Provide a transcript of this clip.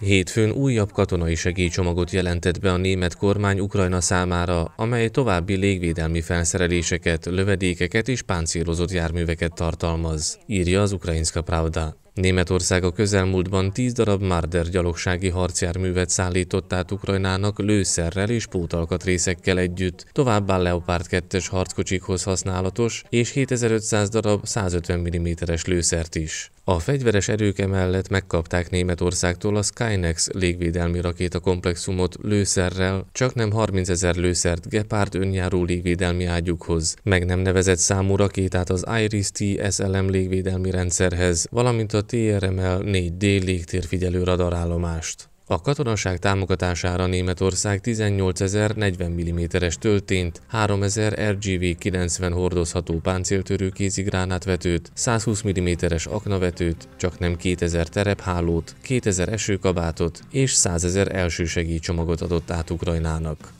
Hétfőn újabb katonai segélycsomagot jelentett be a német kormány Ukrajna számára, amely további légvédelmi felszereléseket, lövedékeket és páncélozott járműveket tartalmaz, írja az Ukrajinska Pravda. Németország a közelmúltban 10 darab Marder gyalogsági harcjárművet szállított át Ukrajnának lőszerrel és pótalkatrészekkel együtt, továbbá Leopard 2-es harckocsikhoz használatos és 7500 darab 150 mm-es lőszert is. A fegyveres erők emellett megkapták Németországtól a Skynex légvédelmi rakétakomplexumot lőszerrel, csak nem 30 ezer lőszert Gepard önjáró légvédelmi ágyukhoz, meg nem nevezett számú rakétát az IRIS-T SLM légvédelmi rendszerhez, valamint a TRML 4D légtérfigyelő radarállomást. A katonaság támogatására Németország 18.040 mm-es töltént, 3000 RGV-90 hordozható páncéltörő kézigránávetőt, 120 mm-es aknavetőt, csak nem 2000 terephálót, 2000 esőkabátot és 100 ezer elsősegélycsomagot adott át Ukrajnának.